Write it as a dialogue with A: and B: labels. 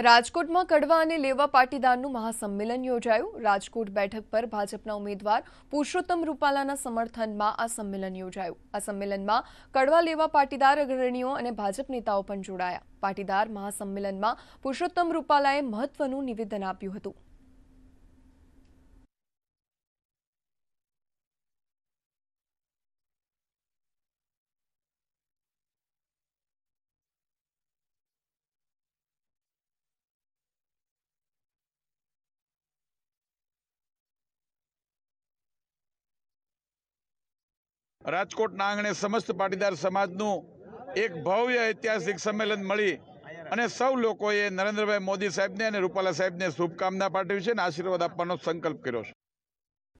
A: રાજકોટમાં કડવા અને લેવા પાટીદારનું મહાસંમેલન યોજાયું રાજકોટ બેઠક પર ભાજપના ઉમેદવાર પુરુષોત્તમ રૂપાલાના સમર્થનમાં આ સંમેલન યોજાયું આ સંમેલનમાં કડવા લેવા પાટીદાર અગ્રણીઓ અને ભાજપ નેતાઓ પણ જોડાયા પાટીદાર મહાસંમેલનમાં પુરુષોત્તમ રૂપાલાએ મહત્વનું નિવેદન આપ્યું હતું
B: રાજકોટના આંગણે સમસ્ત પાટીદાર સમાજનું એક ભવ્ય ઐતિહાસિક સંમેલન મળી અને સૌ લોકોએ નરેન્દ્રભાઈ મોદી સાહેબને અને રૂપાલા સાહેબને શુભકામના પાઠવી છે અને આશીર્વાદ આપવાનો સંકલ્પ કર્યો છે